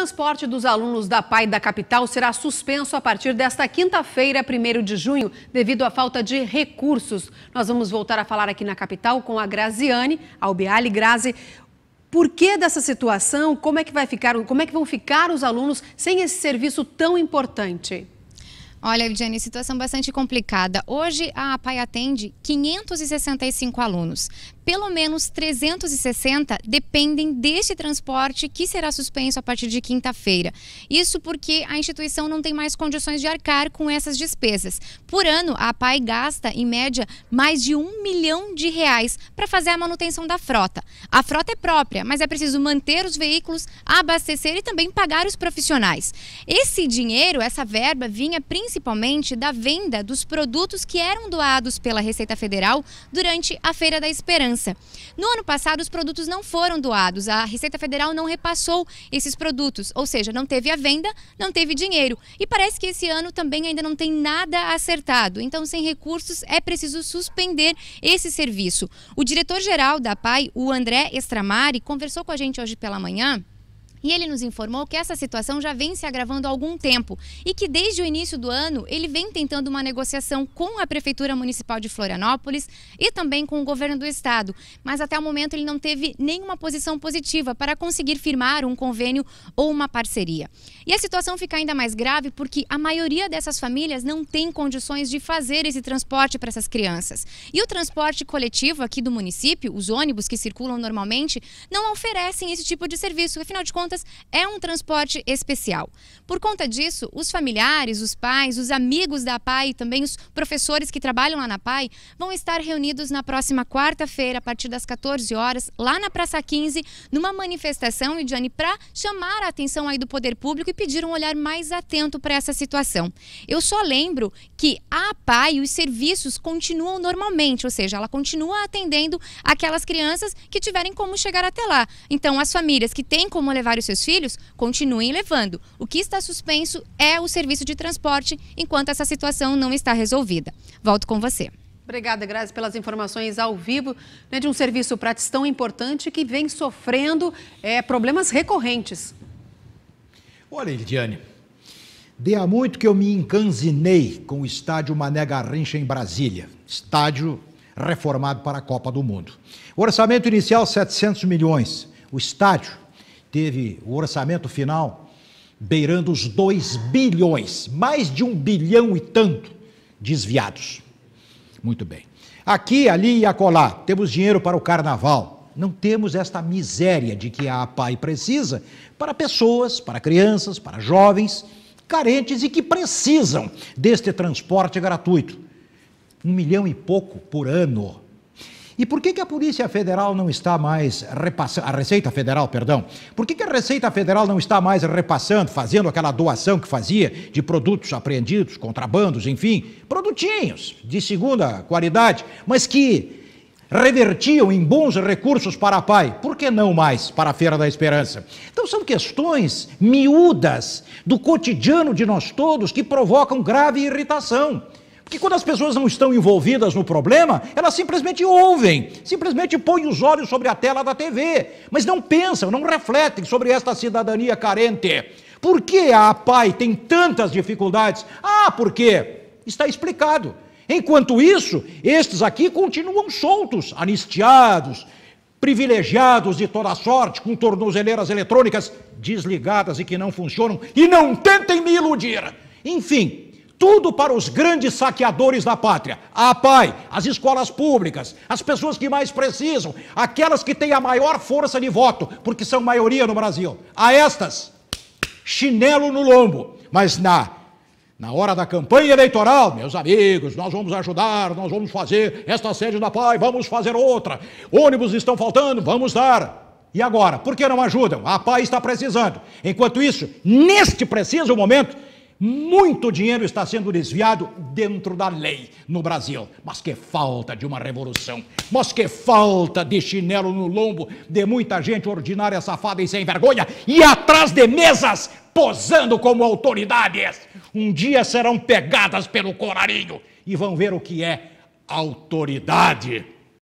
transporte dos alunos da PAI da capital será suspenso a partir desta quinta-feira, 1 de junho, devido à falta de recursos. Nós vamos voltar a falar aqui na capital com a Graziane, Albiali Grazi. Por que dessa situação? Como é que vai ficar? Como é que vão ficar os alunos sem esse serviço tão importante? Olha, Eugênia, situação bastante complicada. Hoje a APAI atende 565 alunos pelo menos 360 dependem deste transporte que será suspenso a partir de quinta-feira. Isso porque a instituição não tem mais condições de arcar com essas despesas. Por ano, a PAI gasta, em média, mais de um milhão de reais para fazer a manutenção da frota. A frota é própria, mas é preciso manter os veículos, abastecer e também pagar os profissionais. Esse dinheiro, essa verba, vinha principalmente da venda dos produtos que eram doados pela Receita Federal durante a Feira da Esperança segurança. No ano passado, os produtos não foram doados, a Receita Federal não repassou esses produtos, ou seja, não teve a venda, não teve dinheiro. E parece que esse ano também ainda não tem nada acertado. Então, sem recursos, é preciso suspender esse serviço. O diretor-geral da PAI, o André Estramari, conversou com a gente hoje pela manhã e ele nos informou que essa situação já vem se agravando há algum tempo e que desde o início do ano ele vem tentando uma negociação com a Prefeitura Municipal de Florianópolis e também com o governo do estado. Mas até o momento ele não teve nenhuma posição positiva para conseguir firmar um convênio ou uma parceria. E a situação fica ainda mais grave porque a maioria dessas famílias não tem condições de fazer esse transporte para essas crianças. E o transporte coletivo aqui do município, os ônibus que circulam normalmente, não oferecem esse tipo de serviço. Afinal de contas, contas, é um transporte especial. Por conta disso, os familiares, os pais, os amigos da PAI e também os professores que trabalham lá na PAI vão estar reunidos na próxima quarta-feira, a partir das 14 horas, lá na Praça 15, numa manifestação, Idiane, para chamar a atenção aí do poder público e pedir um olhar mais atento para essa situação. Eu só lembro que a PAI os serviços continuam normalmente, ou seja, ela continua atendendo aquelas crianças que tiverem como chegar até lá. Então, as famílias que têm como levar e seus filhos, continuem levando. O que está suspenso é o serviço de transporte, enquanto essa situação não está resolvida. Volto com você. Obrigada, Grazi, pelas informações ao vivo né, de um serviço Prates tão importante que vem sofrendo é, problemas recorrentes. Olha, Lidiane, de há muito que eu me encanzinei com o estádio Mané Garrincha em Brasília, estádio reformado para a Copa do Mundo. O orçamento inicial, 700 milhões. O estádio, teve o orçamento final beirando os 2 bilhões, mais de um bilhão e tanto desviados. Muito bem. Aqui, ali e acolá, temos dinheiro para o carnaval. Não temos esta miséria de que a APAI precisa para pessoas, para crianças, para jovens carentes e que precisam deste transporte gratuito. Um milhão e pouco por ano e por que, que a Polícia Federal não está mais repassando, a Receita Federal, perdão, por que, que a Receita Federal não está mais repassando, fazendo aquela doação que fazia de produtos apreendidos, contrabandos, enfim, produtinhos de segunda qualidade, mas que revertiam em bons recursos para a PAI, por que não mais para a Feira da Esperança? Então são questões miúdas do cotidiano de nós todos que provocam grave irritação. Porque quando as pessoas não estão envolvidas no problema, elas simplesmente ouvem, simplesmente põem os olhos sobre a tela da TV, mas não pensam, não refletem sobre esta cidadania carente. Por que a Pai tem tantas dificuldades? Ah, por quê? Está explicado. Enquanto isso, estes aqui continuam soltos, anistiados, privilegiados de toda sorte, com tornozeleiras eletrônicas desligadas e que não funcionam, e não tentem me iludir. Enfim, tudo para os grandes saqueadores da pátria. A PAI, as escolas públicas, as pessoas que mais precisam, aquelas que têm a maior força de voto, porque são maioria no Brasil. A estas, chinelo no lombo. Mas na, na hora da campanha eleitoral, meus amigos, nós vamos ajudar, nós vamos fazer esta sede da PAI, vamos fazer outra. Ônibus estão faltando, vamos dar. E agora, por que não ajudam? A PAI está precisando. Enquanto isso, neste preciso momento, muito dinheiro está sendo desviado dentro da lei no Brasil. Mas que falta de uma revolução. Mas que falta de chinelo no lombo de muita gente ordinária, safada e sem vergonha e atrás de mesas posando como autoridades. Um dia serão pegadas pelo corarinho e vão ver o que é autoridade.